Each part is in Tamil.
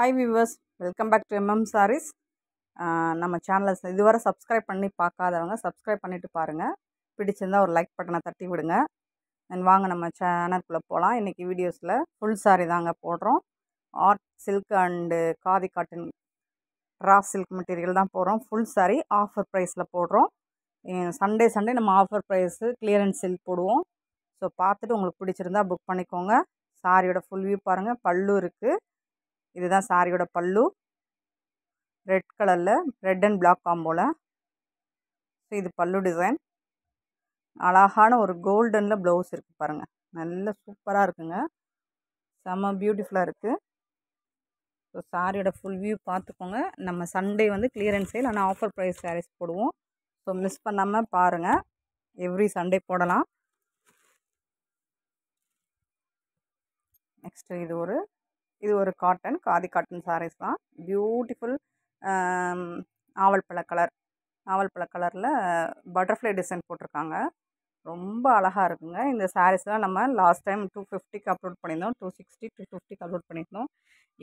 hi viewers welcome back to MM saris நம்ம சேனலை இதுவரை சப்ஸ்கிரைப் பண்ணி பார்க்காதவங்க சப்ஸ்கிரைப் பண்ணிவிட்டு பாருங்கள் பிடிச்சிருந்தால் ஒரு லைக் பட்டனை தட்டி விடுங்க அண்ட் வாங்க நம்ம சேனல்குள்ளே போகலாம் இன்றைக்கி வீடியோஸில் ஃபுல் சாரி தாங்க போடுறோம் art silk and khadi cotton raw silk material தான் போடுறோம் ஃபுல் சாரி ஆஃபர் ப்ரைஸில் போடுறோம் சண்டே சண்டே நம்ம ஆஃபர் ப்ரைஸு கிளியரன்ஸ் சில்க் போடுவோம் ஸோ பார்த்துட்டு உங்களுக்கு பிடிச்சிருந்தா புக் பண்ணிக்கோங்க சாரியோட ஃபுல் வியூ பாருங்கள் பல்லு இருக்குது இதுதான் சாரியோட பல்லு ரெட் கலரில் ரெட் அண்ட் பிளாக் காம்போவில் ஸோ இது பல்லு டிசைன் அழகான ஒரு கோல்டனில் ப்ளவுஸ் இருக்குது பாருங்கள் நல்ல சூப்பராக இருக்குங்க செம்ம பியூட்டிஃபுல்லாக இருக்குது ஸோ சாரியோட ஃபுல் வியூ பார்த்துக்கோங்க நம்ம சண்டே வந்து கிளியரன்ஸ் சேல் ஆனால் ஆஃபர் ப்ரைஸ் சாரீஸ் போடுவோம் ஸோ மிஸ் பண்ணாமல் பாருங்கள் எவ்ரி சண்டே போடலாம் நெக்ஸ்ட்டு இது ஒரு இது ஒரு காட்டன் காதி காட்டன் சாரீஸ் தான் பியூட்டிஃபுல் ஆவல் பழ கலர் ஆவல் பழ கலரில் பட்டர்ஃப்ளை டிசைன் போட்டிருக்காங்க ரொம்ப அழகாக இருக்குங்க இந்த சாரீஸ்லாம் நம்ம லாஸ்ட் டைம் டூ ஃபிஃப்டிக்கு அப்லோட் பண்ணியிருந்தோம் டூ சிக்ஸ்டி டூ ஃபிஃப்டிக்கு அப்லோட் பண்ணியிருந்தோம்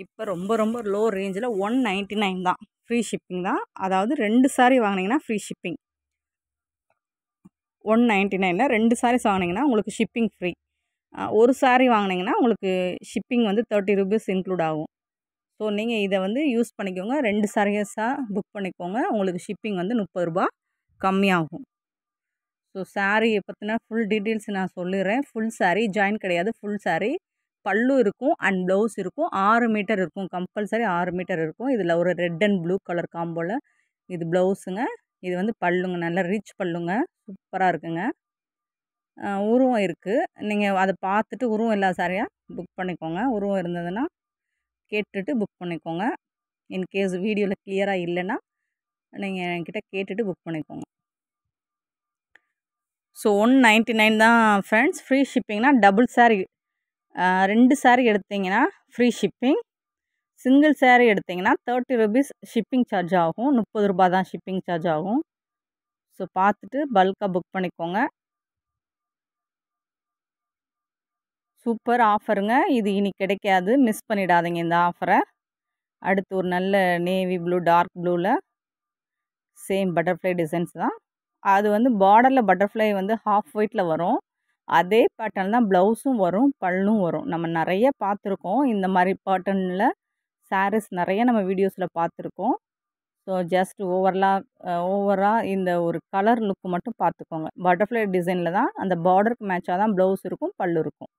இப்போ ரொம்ப ரொம்ப லோ ரேஞ்சில் ஒன் நைன்ட்டி நைன் தான் ஃப்ரீ ஷிப்பிங் தான் அதாவது ரெண்டு சாரீ வாங்கினீங்கன்னா ஃப்ரீ ஷிப்பிங் ஒன் நைன்ட்டி நைனில் ரெண்டு சாரீஸ் வாங்கினீங்கன்னா உங்களுக்கு ஷிப்பிங் ஃப்ரீ ஒரு சாரீ வாங்கினீங்கன்னா உங்களுக்கு ஷிப்பிங் வந்து தேர்ட்டி ருபீஸ் இன்க்ளூட் ஆகும் ஸோ நீங்கள் இதை வந்து யூஸ் பண்ணிக்கோங்க ரெண்டு சாரீஸாக புக் பண்ணிக்கோங்க உங்களுக்கு ஷிப்பிங் வந்து முப்பது ரூபா கம்மியாகும் ஸோ சாரீயை பற்றினா ஃபுல் டீட்டெயில்ஸ் நான் சொல்லிடுறேன் ஃபுல் சாரி ஜாயின் கிடையாது ஃபுல் சாரி பல்லு இருக்கும் அண்ட் ப்ளவுஸ் இருக்கும் ஆறு மீட்டர் இருக்கும் கம்பல்சரி ஆறு மீட்டர் இருக்கும் இதில் ஒரு ரெட் அண்ட் ப்ளூ கலர் காம்போவில் இது ப்ளவுஸுங்க இது வந்து பல்லுங்க நல்லா ரிச் பல்லுங்க சூப்பராக இருக்குங்க உருவம் இருக்குது நீங்கள் அதை பார்த்துட்டு உருவம் இல்லாத சாரியாக புக் பண்ணிக்கோங்க உருவம் இருந்ததுன்னா கேட்டுட்டு புக் பண்ணிக்கோங்க இன்கேஸ் வீடியோவில் கிளியராக இல்லைன்னா நீங்கள் என்கிட்ட கேட்டுட்டு புக் பண்ணிக்கோங்க ஸோ ஒன் நைன்ட்டி நைன் தான் ஃப்ரெண்ட்ஸ் ஃப்ரீ ஷிப்பிங்னா டபுள் சாரி ரெண்டு சாரி எடுத்திங்கன்னா ஃப்ரீ ஷிப்பிங் சிங்கிள் சேரீ எடுத்திங்கன்னா தேர்ட்டி ருபீஸ் ஷிப்பிங் சார்ஜ் ஆகும் முப்பது ரூபா தான் ஷிப்பிங் சார்ஜ் ஆகும் ஸோ பார்த்துட்டு பல்காக புக் பண்ணிக்கோங்க சூப்பர் ஆஃபருங்க இது இனி கிடைக்காது மிஸ் பண்ணிடாதீங்க இந்த ஆஃபரை அடுத்து ஒரு நல்ல நேவி ப்ளூ டார்க் ப்ளூவில் சேம் பட்டர்ஃப்ளை டிசைன்ஸ் தான் அது வந்து பார்டரில் பட்டர்ஃப்ளை வந்து ஹாஃப் ஒயிட்டில் வரும் அதே பேட்டர்ன் தான் ப்ளவுஸும் வரும் பல்லும் வரும் நம்ம நிறைய பார்த்துருக்கோம் இந்த மாதிரி பேட்டர்னில் சாரீஸ் நிறைய நம்ம வீடியோஸில் பார்த்துருக்கோம் ஸோ ஜஸ்ட் ஓவரலாக ஓவராக இந்த ஒரு கலர் லுக்கு மட்டும் பார்த்துக்கோங்க பட்டர்ஃப்ளை டிசைனில் தான் அந்த பார்டருக்கு மேட்சாக தான் ப்ளவுஸ் இருக்கும் பல்லு இருக்கும்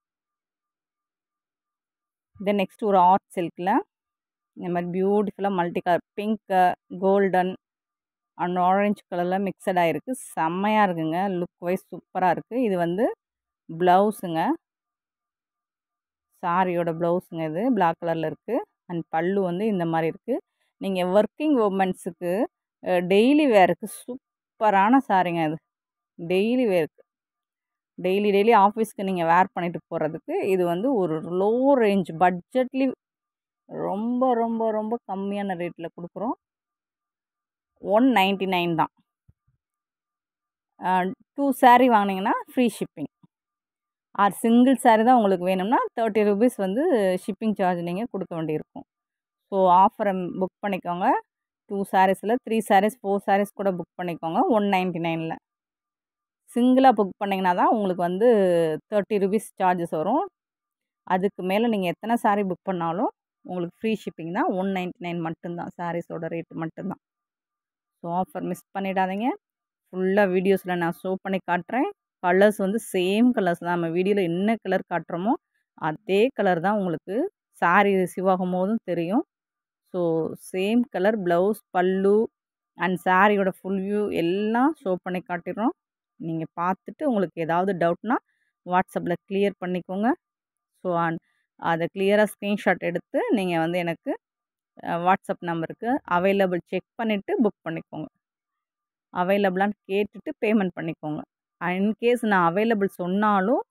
தென் நெக்ஸ்ட் ஒரு ஆர்ட் சில்கில் இந்த மாதிரி பியூட்டிஃபுல்லாக multi colour pink golden and orange கலரில் மிக்சடாக இருக்குது செம்மையாக இருக்குங்க லுக் வைஸ் சூப்பராக இருக்குது இது வந்து ப்ளவுஸுங்க சாரியோட ப்ளவுஸுங்க இது பிளாக் கலரில் இருக்குது அண்ட் பல்லு வந்து இந்த மாதிரி இருக்குது நீங்கள் ஒர்க்கிங் உமன்ஸுக்கு டெய்லி வேருக்கு சூப்பரான சாரிங்க அது டெய்லி வேர் டெய்லி டெய்லி ஆஃபீஸ்க்கு நீங்கள் வேர் பண்ணிட்டு போகிறதுக்கு இது வந்து ஒரு லோ ரேஞ்ச் பட்ஜெட்லி ரொம்ப ரொம்ப ரொம்ப கம்மியான ரேட்டில் கொடுக்குறோம் ஒன் நைன்டி நைன் தான் டூ சாரீ வாங்கினீங்கன்னா free shipping or single sari தான் உங்களுக்கு வேணும்னா தேர்ட்டி ருபீஸ் வந்து ஷிப்பிங் சார்ஜ் நீங்கள் கொடுக்க வேண்டியிருக்கும் ஸோ ஆஃபரை புக் பண்ணிக்கோங்க டூ சாரீஸில் த்ரீ சாரீஸ் ஃபோர் சாரீஸ் கூட புக் பண்ணிக்கோங்க ஒன் நைன்ட்டி நைனில் சிங்கிளாக புக் பண்ணிங்கன்னா தான் உங்களுக்கு வந்து தேர்ட்டி ருபீஸ் சார்ஜஸ் வரும் அதுக்கு மேலே நீங்கள் எத்தனை சாரீ புக் பண்ணாலும் உங்களுக்கு ஃப்ரீ ஷிப்பிங் தான் ஒன் நைன்ட்டி நைன் மட்டும்தான் சாரீஸோட ரேட் மட்டும்தான் ஸோ ஆஃபர் மிஸ் பண்ணிடாதீங்க ஃபுல்லாக வீடியோஸில் நான் ஷோ பண்ணி காட்டுறேன் கலர்ஸ் வந்து சேம் கலர்ஸ் தான் நம்ம வீடியோவில் என்ன கலர் காட்டுறோமோ அதே கலர் தான் உங்களுக்கு சாரி ரிசீவ் ஆகும் போதும் தெரியும் ஸோ சேம் கலர் ப்ளவுஸ் பல்லு அண்ட் சாரியோட ஃபுல் வியூ எல்லாம் ஷோ பண்ணி காட்டிடுறோம் நீங்கள் பார்த்துட்டு உங்களுக்கு ஏதாவது டவுட்னா வாட்ஸ்அப்பில் கிளியர் பண்ணிக்கோங்க ஸோ அண்ட் அதை கிளியராக ஸ்க்ரீன்ஷாட் எடுத்து நீங்கள் வந்து எனக்கு வாட்ஸ்அப் நம்பருக்கு அவைலபிள் செக் பண்ணிவிட்டு புக் பண்ணிக்கோங்க அவைலபிளான்னு கேட்டுட்டு பேமெண்ட் பண்ணிக்கோங்க இன்கேஸ் நான் அவைலபிள் சொன்னாலும்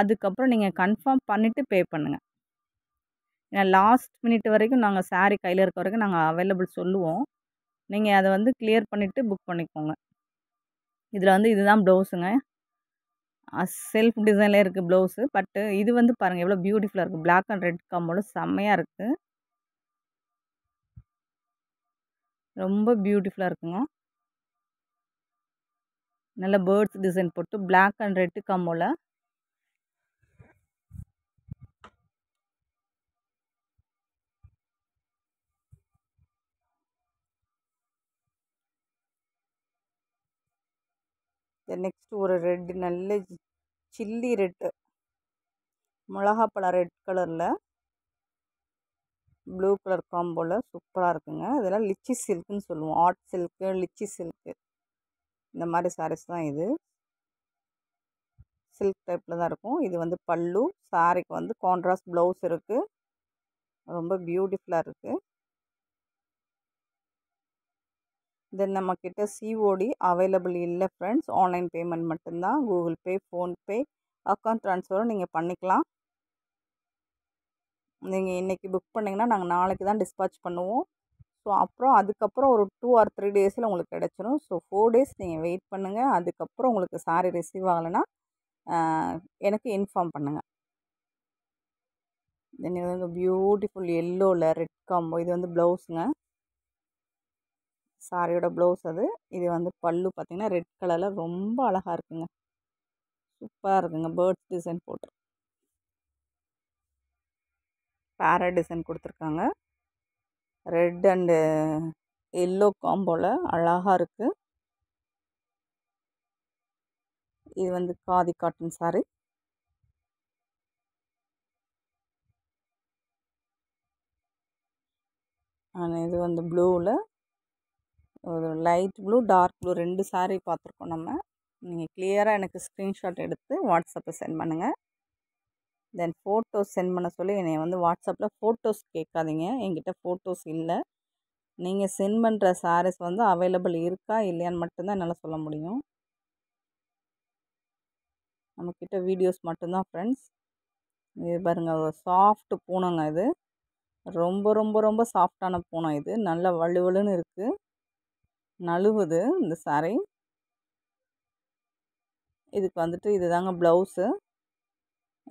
அதுக்கப்புறம் நீங்கள் கன்ஃபார்ம் பண்ணிவிட்டு பே பண்ணுங்கள் ஏன்னா லாஸ்ட் மினிட் வரைக்கும் நாங்கள் சாரி கையில் இருக்க வரைக்கும் நாங்கள் அவைலபிள் சொல்லுவோம் நீங்கள் அதை வந்து கிளியர் பண்ணிவிட்டு புக் பண்ணிக்கோங்க இதில் வந்து இதுதான் ப்ளவுஸுங்க செல்ஃப் டிசைனில் இருக்குது ப்ளவுஸு பட்டு இது வந்து பாருங்கள் எவ்வளோ பியூட்டிஃபுல்லாக இருக்குது பிளாக் அண்ட் ரெட் காம்போட செம்மையாக இருக்குது ரொம்ப பியூட்டிஃபுல்லாக இருக்குங்க நல்ல பேர்ட்ஸ் டிசைன் போட்டு பிளாக் அண்ட் ரெட்டு காம்போவில் நெக்ஸ்ட்டு ஒரு ரெட் நல்ல சில்லி ரெட்டு மிளகாப்பழம் ரெட் கலரில் ப்ளூ கலர் காம்போவில் சூப்பராக இருக்குங்க இதெல்லாம் லிச்சி சில்க்குன்னு சொல்லுவோம் ஆர்ட் சில்க்கு லிச்சி சில்க்கு இந்த மாதிரி சாரீஸ் தான் இது சில்க் டைப்பில் தான் இருக்கும் இது வந்து பல்லு சாரிக்கு வந்து கான்ட்ராஸ்ட் ப்ளவுஸ் இருக்குது ரொம்ப பியூட்டிஃபுல்லாக இருக்குது தென் நம்மக்கிட்ட சிஓடி அவைலபிள் இல்லை ஃப்ரெண்ட்ஸ் ஆன்லைன் பேமெண்ட் மட்டும்தான் கூகுள் பே ஃபோன்பே அக்கௌண்ட் ட்ரான்ஸ்ஃபரும் நீங்கள் பண்ணிக்கலாம் நீங்கள் இன்றைக்கி புக் பண்ணிங்கன்னா நாங்கள் நாளைக்கு தான் டிஸ்பாச் பண்ணுவோம் ஸோ அப்புறம் அதுக்கப்புறம் ஒரு டூ ஆர் த்ரீ டேஸில் உங்களுக்கு கிடச்சிரும் ஸோ ஃபோர் டேஸ் நீங்கள் வெயிட் பண்ணுங்கள் அதுக்கப்புறம் உங்களுக்கு சாரி ரிசீவ் ஆகலைன்னா எனக்கு இன்ஃபார்ம் பண்ணுங்கள் தென் இது வந்து பியூட்டிஃபுல் எல்லோவில் ரெட் காம்போ இது வந்து ப்ளவுஸுங்க சாரியோட ப்ளவுஸ் அது இது வந்து பல்லு பார்த்தீங்கன்னா ரெட் கலரில் ரொம்ப அழகாக இருக்குங்க சூப்பராக இருக்குங்க பேர்ட்ஸ் டிசைன் போட்டு பேரட் டிசைன் கொடுத்துருக்காங்க ரெட் அண்டு எல்லோ காம்போவில் அழகாக இருக்குது இது வந்து காதி காட்டன் சாரி அண்ட் இது வந்து ப்ளூவில் லைட் ப்ளூ டார்க் ப்ளூ ரெண்டு சாரீ பார்த்துருக்கோம் நம்ம நீங்கள் கிளியராக எனக்கு ஸ்க்ரீன்ஷாட் எடுத்து வாட்ஸ்அப்பில் சென்ட் பண்ணுங்கள் தென் ஃபோட்டோஸ் சென்ட் பண்ண சொல்லி என்னை வந்து வாட்ஸ்அப்பில் ஃபோட்டோஸ் கேட்காதீங்க என்கிட்ட ஃபோட்டோஸ் இல்லை நீங்கள் சென்ட் பண்ணுற சாரீஸ் வந்து அவைலபிள் இருக்கா இல்லையான்னு மட்டும்தான் என்னால் சொல்ல முடியும் நம்மக்கிட்ட வீடியோஸ் மட்டும்தான் ஃப்ரெண்ட்ஸ் இது பாருங்கள் ஒரு சாஃப்ட் பூனைங்க இது ரொம்ப ரொம்ப ரொம்ப சாஃப்டான பூனை இது நல்ல வலுவலுன்னு இருக்குது நழுவுது இந்த சாரீ இதுக்கு வந்துட்டு இது தாங்க ப்ளவுஸு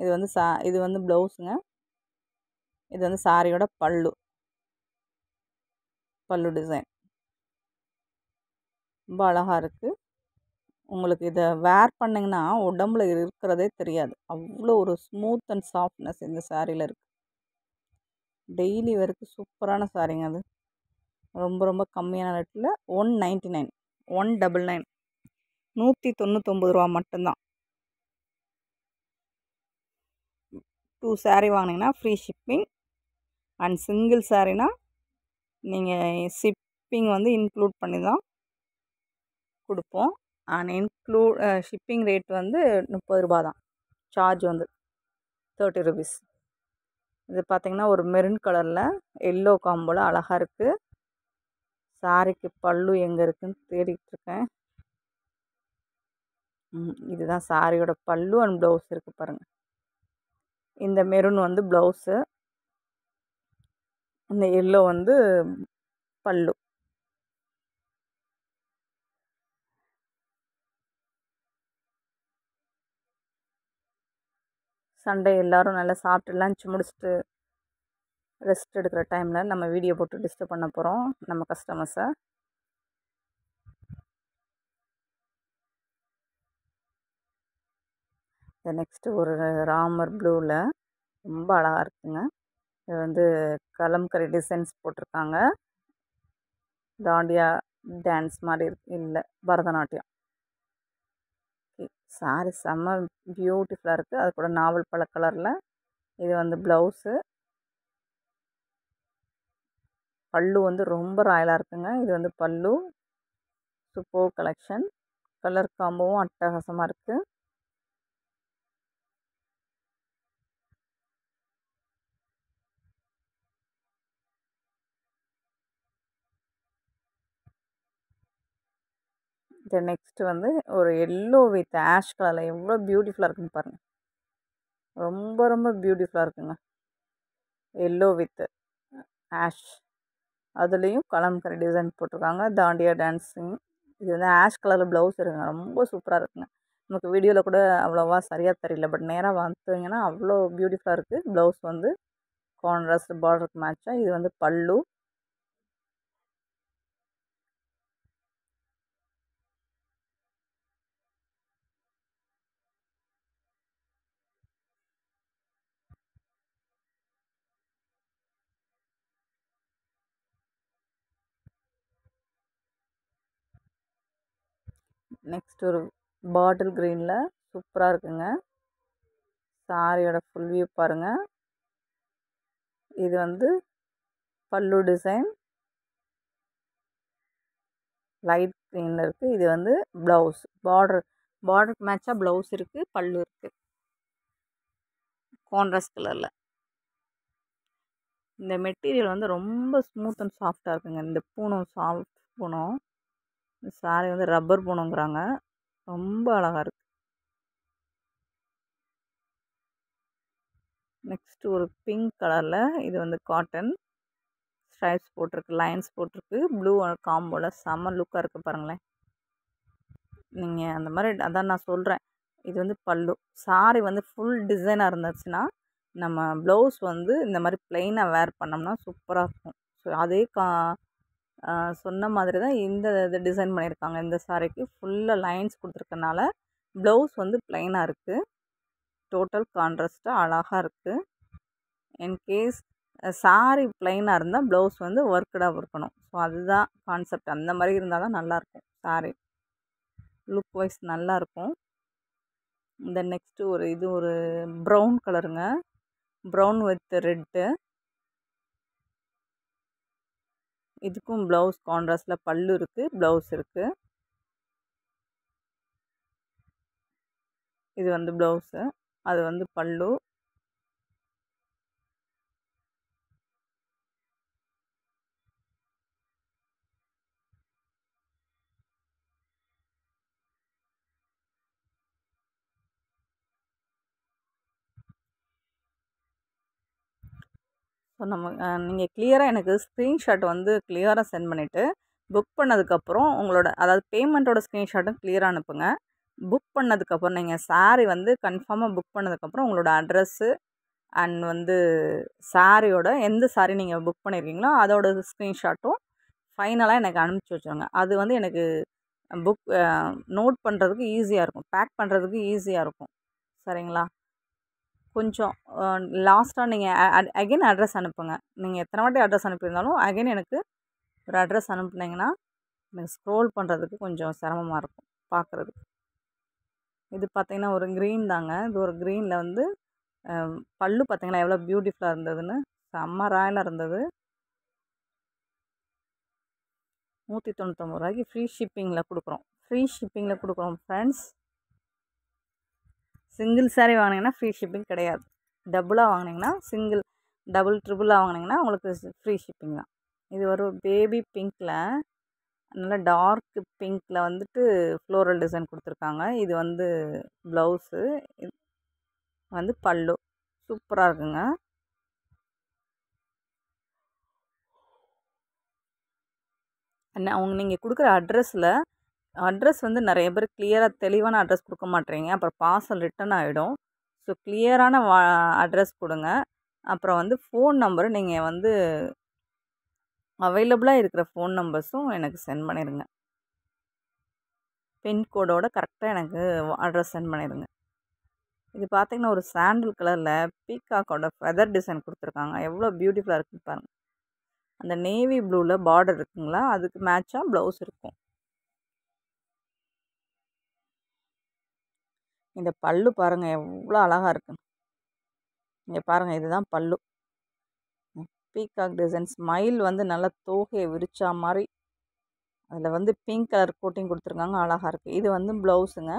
இது வந்து சா இது வந்து ப்ளவுஸுங்க இது வந்து சாரியோட பல்லு பல்லு டிசைன் ரொம்ப அழகாக இருக்குது உங்களுக்கு இதை வேர் பண்ணிங்கன்னா உடம்புல இருக்கிறதே தெரியாது அவ்வளோ ஒரு ஸ்மூத் அண்ட் சாஃப்ட்னஸ் இந்த சாரியில் இருக்குது டெய்லி வரைக்கும் சூப்பரான சாரிங்க அது ரொம்ப ரொம்ப கம்மியான ரேட்டில் one ninety nine one double nine நூற்றி தொண்ணூத்தொம்பது ரூபா மட்டும்தான் டூ சாரீ வாங்கினீங்கன்னா ஃப்ரீ ஷிப்பிங் அண்ட் சிங்கிள் சாரீனா நீங்கள் ஷிப்பிங் வந்து இன்க்ளூட் பண்ணி தான் கொடுப்போம் அண்ட் இன்க்ளூ ஷிப்பிங் ரேட் வந்து முப்பது ரூபா தான் சார்ஜ் வந்து தேர்ட்டி ருபீஸ் இது பார்த்திங்கன்னா ஒரு மெரூன் கலரில் எல்லோ காம்போவில் அழகாக இருக்குது சாரிக்கு பல்லு எங்கே இருக்குதுன்னு தேடிக்கிட்டு இருக்கேன் இதுதான் சாரியோட பல்லு அண்ட் ப்ளவுஸ் இருக்குது பாருங்கள் இந்த மெரூன் வந்து ப்ளவுஸு இந்த எல்லோ வந்து பல்லு சண்டே எல்லோரும் நல்லா சாப்பிட்டு லஞ்ச் முடிச்சுட்டு ரெஸ்ட் எடுக்கிற டைமில் நம்ம வீடியோ போட்டு டிஸ்டர்ப் பண்ண போகிறோம் நம்ம கஸ்டமர்ஸை இந்த நெக்ஸ்ட்டு ஒரு ராமர் ப்ளூவில் ரொம்ப அழகாக இருக்குங்க இது வந்து கலம்கரி டிசைன்ஸ் போட்டிருக்காங்க தாண்டியா டான்ஸ் மாதிரி இருக்கு இல்லை பரதநாட்டியம் சாரி செம்ம பியூட்டிஃபுல்லாக இருக்குது அது கூட நாவல் பழ கலரில் இது வந்து ப்ளவுஸு பல்லு வந்து ரொம்ப ராயலாக இருக்குங்க இது வந்து பல்லு சுப்போ கலெக்ஷன் கலர் காம்போவும் அட்டகாசமாக இருக்குது நெக்ஸ்ட்டு வந்து ஒரு எல்லோ வித் ஆஷ் கலரில் எவ்வளோ பியூட்டிஃபுல்லாக இருக்குன்னு பாருங்கள் ரொம்ப ரொம்ப பியூட்டிஃபுல்லாக இருக்குங்க எல்லோ வித் ஆஷ் அதுலேயும் கலாம்கரி டிசைன் போட்டிருக்காங்க தாண்டியா டான்ஸிங் இது வந்து ஆஷ் கலரில் ப்ளவுஸ் இருக்குங்க ரொம்ப சூப்பராக இருக்குங்க நமக்கு வீடியோவில் கூட அவ்வளோவா சரியாக தெரியல பட் நேராக வந்துட்டிங்கன்னா அவ்வளோ பியூட்டிஃபுல்லாக இருக்குது ப்ளவுஸ் வந்து கான்ட்ராஸ்ட் பார்டருக்கு மேட்சாக இது வந்து பல்லு நெக்ஸ்ட் ஒரு பாட்டில் க்ரீனில் சூப்பராக இருக்குங்க சாரியோட ஃபுல் வியூ பாருங்கள் இது வந்து பல்லு டிசைன் லைட் க்ரீனில் இருக்குது இது வந்து ப்ளவுஸ் பார்டர் பார்டருக்கு மேட்சாக ப்ளவுஸ் இருக்குது பல்லு இருக்குது கான்ட்ராஸ்ட் கலரில் இந்த மெட்டீரியல் வந்து ரொம்ப ஸ்மூத் அண்ட் சாஃப்டாக இருக்குங்க இந்த பூனம் சாஃப்ட் பூனம் சாரீ வந்து ரப்பர் பூனங்கிறாங்க ரொம்ப அழகாக இருக்குது நெக்ஸ்ட் ஒரு பிங்க் கலரில் இது வந்து காட்டன் ஸ்ட்ரைப்ஸ் போட்டிருக்கு லைன்ஸ் போட்டிருக்கு ப்ளூ காம்போவில் செம்ம லுக்காக இருக்குது பாருங்களேன் நீங்கள் அந்த மாதிரி அதான் நான் சொல்கிறேன் இது வந்து பல்லு சாரி வந்து ஃபுல் டிசைனாக இருந்துச்சுன்னா நம்ம ப்ளவுஸ் வந்து இந்த மாதிரி ப்ளெயினாக வேர் பண்ணோம்னா சூப்பராக இருக்கும் ஸோ அதே கா சொன்ன மாதிரி தான் இந்த இது டிசைன் பண்ணியிருக்காங்க இந்த சாரீக்கு ஃபுல்லாக லைன்ஸ் கொடுத்துருக்கனால ப்ளவுஸ் வந்து ப்ளைனாக இருக்குது டோட்டல் கான்ட்ராஸ்ட்டாக அழகாக இருக்குது இன்கேஸ் சாரி ப்ளைனாக இருந்தால் ப்ளவுஸ் வந்து ஒர்க்கடாக இருக்கணும் ஸோ அதுதான் கான்செப்ட் அந்த மாதிரி இருந்தால் தான் நல்லாயிருக்கும் சாரி லுக் வைஸ் நல்லாயிருக்கும் இந்த நெக்ஸ்ட்டு ஒரு இது ஒரு ப்ரௌன் கலருங்க ப்ரௌன் வித் ரெட்டு இதுக்கும் ப்ளவுஸ் கான்ட்ராஸ்டில் பல்லு இருக்குது ப்ளவுஸ் இருக்குது இது வந்து ப்ளவுஸு அது வந்து பல்லு ஸோ நம்ம நீங்கள் கிளியராக எனக்கு ஸ்க்ரீன்ஷாட் வந்து கிளியராக சென்ட் பண்ணிவிட்டு புக் பண்ணதுக்கப்புறம் உங்களோட அதாவது பேமெண்ட்டோட ஸ்க்ரீன்ஷாட்டும் கிளியராக அனுப்புங்க புக் பண்ணதுக்கப்புறம் நீங்கள் சாரீ வந்து கன்ஃபார்மாக புக் பண்ணதுக்கப்புறம் உங்களோட அட்ரெஸ்ஸு அண்ட் வந்து சாரியோட எந்த சாரீ நீங்கள் புக் பண்ணியிருக்கீங்களோ அதோட ஸ்க்ரீன்ஷாட்டும் ஃபைனலாக எனக்கு அனுப்பிச்சி வச்சுருங்க அது வந்து எனக்கு புக் நோட் பண்ணுறதுக்கு ஈஸியாக இருக்கும் பேக் பண்ணுறதுக்கு ஈஸியாக இருக்கும் சரிங்களா கொஞ்சம் லாஸ்ட்டாக நீங்கள் அகைன் அட்ரஸ் அனுப்புங்க நீங்கள் எத்தனை வாட்டி அட்ரஸ் அனுப்பியிருந்தாலும் அகைன் எனக்கு ஒரு அட்ரஸ் அனுப்புனீங்கன்னா எனக்கு ஸ்க்ரோல் பண்ணுறதுக்கு கொஞ்சம் சிரமமாக இருக்கும் பார்க்குறதுக்கு இது பார்த்திங்கன்னா ஒரு க்ரீன் தாங்க இது ஒரு க்ரீனில் வந்து பல்லு பார்த்தீங்கன்னா எவ்வளோ பியூட்டிஃபுல்லாக இருந்ததுன்னு செம்ம ராயலாக இருந்தது நூற்றி தொண்ணூற்றொம்பது ரூபாய்க்கு ஃப்ரீ ஷிப்பிங்கில் கொடுக்குறோம் ஃப்ரீ ஷிப்பிங்கில் கொடுக்குறோம் ஃப்ரெண்ட்ஸ் சிங்கிள் சாரீ வாங்கினீங்கன்னா ஃப்ரீ ஷிப்பிங் கிடையாது டபுளாக வாங்கினீங்கன்னா சிங்கிள் டபுள் ட்ரிபிளாக வாங்கினீங்கன்னா உங்களுக்கு ஃப்ரீ ஷிப்பிங் தான் இது ஒரு பேபி பிங்க்கில் நல்லா டார்க் பிங்க்கில் வந்துட்டு ஃப்ளோரல் டிசைன் கொடுத்துருக்காங்க இது வந்து ப்ளவுஸு வந்து பல்லு சூப்பராக இருக்குங்க அவங்க நீங்கள் கொடுக்குற அட்ரஸில் அட்ரஸ் வந்து நிறைய பேர் கிளியராக தெளிவான அட்ரஸ் கொடுக்க மாட்டேறீங்க அப்புறம் பார்சல் ரிட்டன் ஆகிடும் ஸோ கிளியரான வா அட்ரஸ் கொடுங்க அப்புறம் வந்து ஃபோன் நம்பரு நீங்கள் வந்து அவைலபிளாக இருக்கிற ஃபோன் நம்பர்ஸும் எனக்கு சென்ட் பண்ணிடுங்க பின்கோடோட கரெக்டாக எனக்கு அட்ரஸ் சென்ட் பண்ணிடுங்க இது பார்த்திங்கன்னா ஒரு சாண்டில் கலரில் பீக்காக்கோட ஃபெதர் டிசைன் கொடுத்துருக்காங்க எவ்வளோ பியூட்டிஃபுல்லாக இருக்குன்னு பாருங்கள் அந்த நேவி ப்ளூவில் பார்டர் இருக்குங்களா அதுக்கு மேட்சாக ப்ளவுஸ் இருக்கும் இந்த பல்லு பாருங்கள் எவ்வளோ அழகாக இருக்கு இங்கே பாருங்கள் இதுதான் பல்லு பீகாக் டிசைன்ஸ் ஸ்மைல் வந்து நல்லா தோகையை விரிச்சா மாதிரி அதில் வந்து பிங்க் கலர் கோட்டிங் கொடுத்துருக்காங்க அழகாக இருக்குது இது வந்து ப்ளவுஸுங்க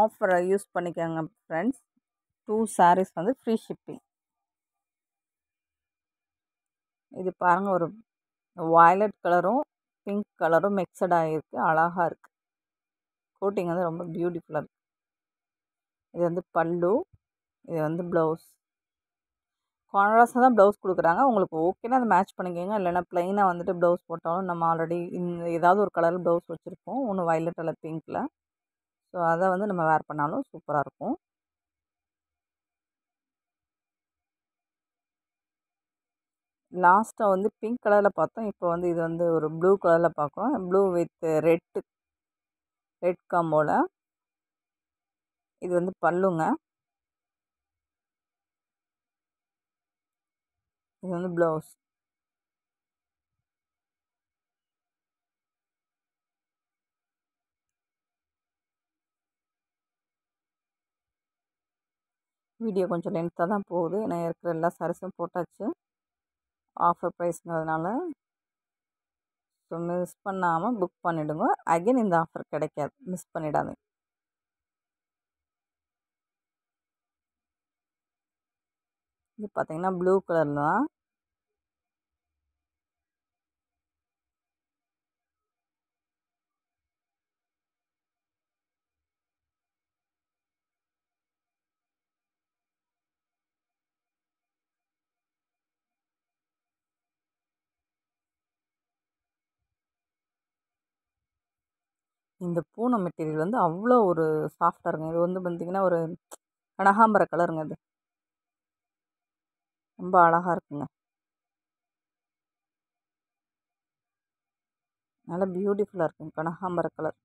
ஆஃபரை யூஸ் பண்ணிக்கோங்க ஃப்ரெண்ட்ஸ் டூ சாரீஸ் வந்து ஃப்ரீ ஷிப்பிங் இது பாருங்கள் ஒரு வாய்லட் கலரும் பிங்க் கலரும் மிக்சடாக இருக்குது அழகாக இருக்குது கோட்டிங் வந்து ரொம்ப பியூட்டிஃபுல்லாக இருக்குது இது வந்து பல்லு இது வந்து ப்ளவுஸ் கான்ட்ராஸ்டாக தான் ப்ளவுஸ் கொடுக்குறாங்க உங்களுக்கு ஓகேனா அதை மேட்ச் பண்ணிக்கோங்க இல்லைனா ப்ளைனாக வந்துட்டு ப்ளவுஸ் போட்டாலும் நம்ம ஆல்ரெடி இந்த ஏதாவது ஒரு கலர் ப்ளவுஸ் வச்சுருப்போம் ஒன்று வயலட் அல்ல பிங்க்கில் ஸோ அதை வந்து நம்ம வேர் பண்ணாலும் சூப்பராக இருக்கும் லாஸ்ட்டாக வந்து பிங்க் கலரில் பார்த்தோம் இப்போ வந்து இது வந்து ஒரு ப்ளூ கலரில் பார்க்குறோம் ப்ளூ வித் ரெட்டு ரெட் காம்போவில் இது வந்து பல்லுங்க இது வந்து ப்ளவுஸ் வீடியோ கொஞ்சம் லென்த்தாக தான் போகுது நான் இருக்கிற எல்லா சரிசும் போட்டாச்சு ஆஃபர் ப்ரைஸ்ங்கிறதுனால ஸோ மிஸ் பண்ணாமல் புக் பண்ணிவிடுங்க அகைன் இந்த ஆஃபர் கிடைக்காது மிஸ் பண்ணிடாது இது பார்த்திங்கன்னா ப்ளூ கலரில் தான் இந்த பூனை மெட்டீரியல் வந்து அவ்வளோ ஒரு சாஃப்டாக இருக்குங்க இது வந்து பார்த்திங்கன்னா ஒரு கனகாம்பர கலருங்க அது ரொம்ப அழகாக இருக்குங்க நல்லா பியூட்டிஃபுல்லாக இருக்குங்க கனகாம்பர கலர்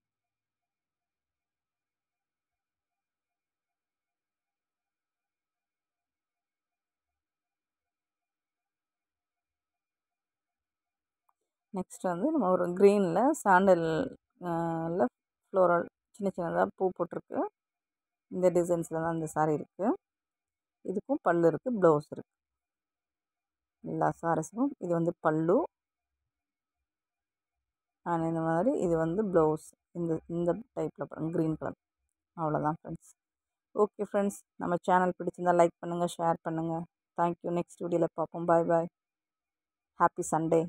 நெக்ஸ்ட் வந்து நம்ம ஒரு க்ரீனில் சாண்டல் நல்ல ஃப்ளோரல் சின்ன சின்னதாக பூ போட்டிருக்கு இந்த டிசைன்ஸில் தான் இந்த சாரீ இருக்குது இதுக்கும் பல்லு இருக்குது ப்ளவுஸ் இருக்குது எல்லா சாரீஸுக்கும் இது வந்து பல்லு அண்ட் இந்த மாதிரி இது வந்து ப்ளவுஸ் இந்த இந்த டைப்பில் பாருங்கள் க்ரீன் கலர் அவ்வளோதான் ஃப்ரெண்ட்ஸ் ஓகே ஃப்ரெண்ட்ஸ் நம்ம சேனல் பிடிச்சிருந்தால் லைக் பண்ணுங்கள் ஷேர் பண்ணுங்கள் தேங்க்யூ நெக்ஸ்ட் வீடியோவில் பார்ப்போம் பாய் பாய் ஹாப்பி சண்டே